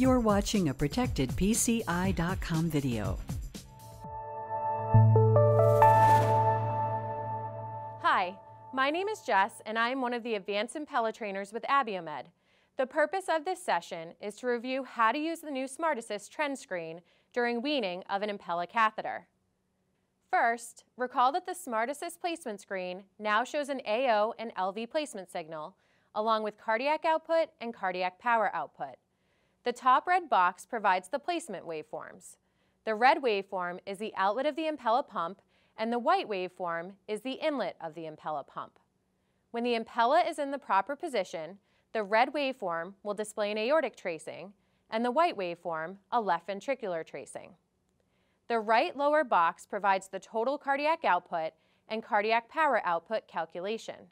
You're watching a protected PCI.com video. Hi, my name is Jess and I am one of the advanced Impella trainers with Abiomed. The purpose of this session is to review how to use the new Smart Assist trend screen during weaning of an Impella catheter. First, recall that the Smart Assist placement screen now shows an AO and LV placement signal, along with cardiac output and cardiac power output. The top red box provides the placement waveforms. The red waveform is the outlet of the Impella pump, and the white waveform is the inlet of the Impella pump. When the Impella is in the proper position, the red waveform will display an aortic tracing, and the white waveform a left ventricular tracing. The right lower box provides the total cardiac output and cardiac power output calculation.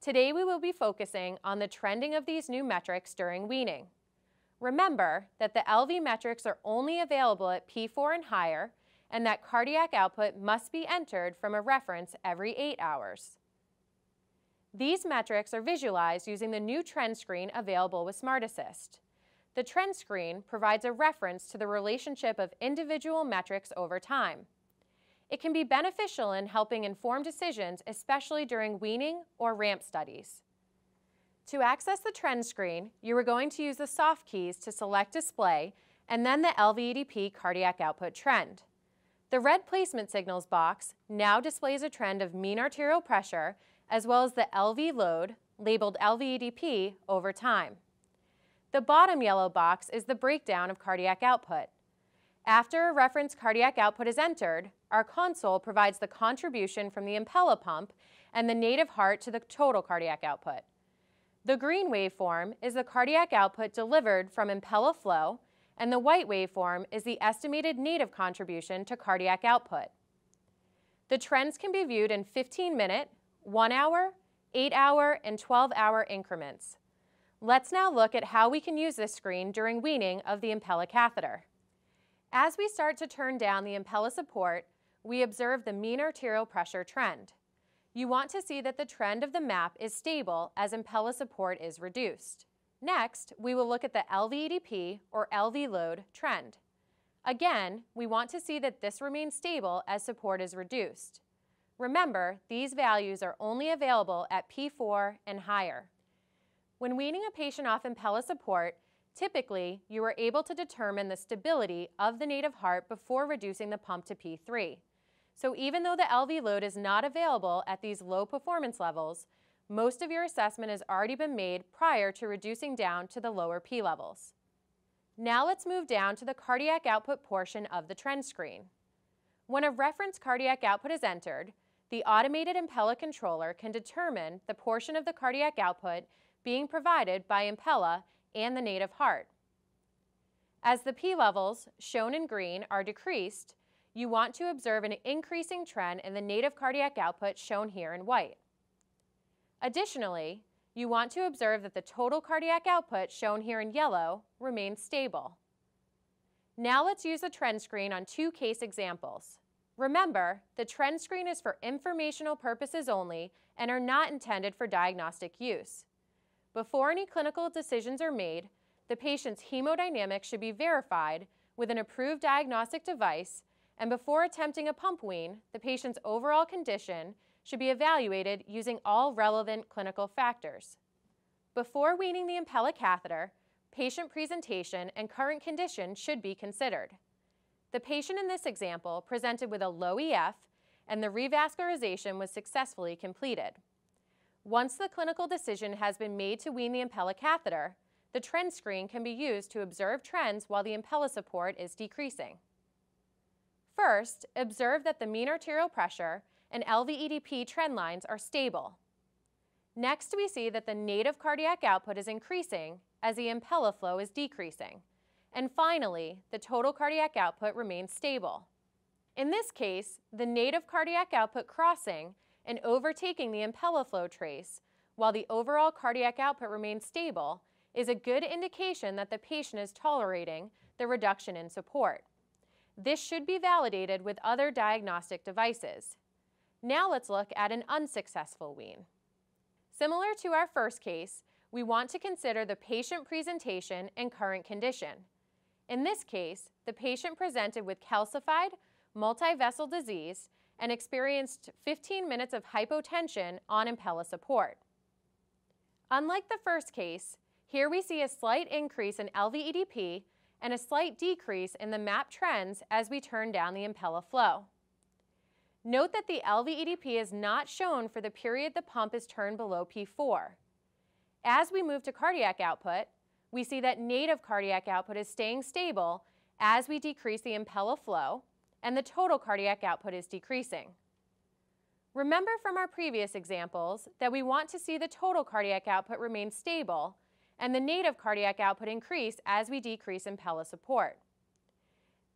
Today we will be focusing on the trending of these new metrics during weaning. Remember that the LV metrics are only available at P4 and higher, and that cardiac output must be entered from a reference every 8 hours. These metrics are visualized using the new trend screen available with Smart Assist. The trend screen provides a reference to the relationship of individual metrics over time. It can be beneficial in helping inform decisions, especially during weaning or ramp studies. To access the trend screen, you are going to use the soft keys to select display and then the LVEDP cardiac output trend. The red placement signals box now displays a trend of mean arterial pressure as well as the LV load, labeled LVEDP, over time. The bottom yellow box is the breakdown of cardiac output. After a reference cardiac output is entered, our console provides the contribution from the Impella pump and the native heart to the total cardiac output. The green waveform is the cardiac output delivered from Impella flow, and the white waveform is the estimated native contribution to cardiac output. The trends can be viewed in 15-minute, 1-hour, 8-hour, and 12-hour increments. Let's now look at how we can use this screen during weaning of the Impella catheter. As we start to turn down the Impella support, we observe the mean arterial pressure trend. You want to see that the trend of the map is stable as Impella support is reduced. Next, we will look at the LVEDP or LV load trend. Again, we want to see that this remains stable as support is reduced. Remember, these values are only available at P4 and higher. When weaning a patient off Impella support, typically you are able to determine the stability of the native heart before reducing the pump to P3. So even though the LV load is not available at these low performance levels, most of your assessment has already been made prior to reducing down to the lower P levels. Now let's move down to the cardiac output portion of the trend screen. When a reference cardiac output is entered, the automated Impella controller can determine the portion of the cardiac output being provided by Impella and the native heart. As the P levels, shown in green, are decreased, you want to observe an increasing trend in the native cardiac output shown here in white. Additionally, you want to observe that the total cardiac output shown here in yellow remains stable. Now let's use the trend screen on two case examples. Remember, the trend screen is for informational purposes only and are not intended for diagnostic use. Before any clinical decisions are made, the patient's hemodynamics should be verified with an approved diagnostic device and before attempting a pump wean, the patient's overall condition should be evaluated using all relevant clinical factors. Before weaning the Impella catheter, patient presentation and current condition should be considered. The patient in this example presented with a low EF and the revascularization was successfully completed. Once the clinical decision has been made to wean the Impella catheter, the trend screen can be used to observe trends while the Impella support is decreasing. First, observe that the mean arterial pressure and LVEDP trend lines are stable. Next, we see that the native cardiac output is increasing as the impella flow is decreasing. And finally, the total cardiac output remains stable. In this case, the native cardiac output crossing and overtaking the impella flow trace, while the overall cardiac output remains stable, is a good indication that the patient is tolerating the reduction in support. This should be validated with other diagnostic devices. Now let's look at an unsuccessful wean. Similar to our first case, we want to consider the patient presentation and current condition. In this case, the patient presented with calcified, multivessel disease and experienced 15 minutes of hypotension on Impella support. Unlike the first case, here we see a slight increase in LVEDP and a slight decrease in the MAP trends as we turn down the Impella flow. Note that the LVEDP is not shown for the period the pump is turned below P4. As we move to cardiac output, we see that native cardiac output is staying stable as we decrease the Impella flow, and the total cardiac output is decreasing. Remember from our previous examples that we want to see the total cardiac output remain stable and the native cardiac output increase as we decrease Impella support.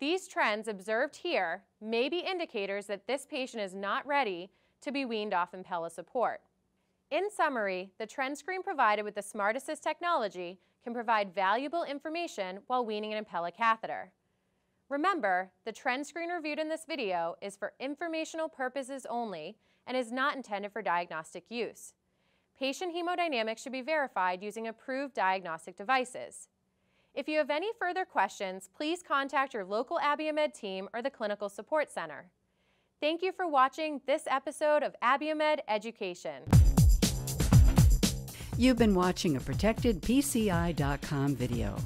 These trends observed here may be indicators that this patient is not ready to be weaned off Impella support. In summary, the trend screen provided with the Smart Assist technology can provide valuable information while weaning an Impella catheter. Remember, the trend screen reviewed in this video is for informational purposes only and is not intended for diagnostic use patient hemodynamics should be verified using approved diagnostic devices. If you have any further questions, please contact your local Abiomed team or the Clinical Support Center. Thank you for watching this episode of Abiomed Education. You've been watching a protected PCI.com video.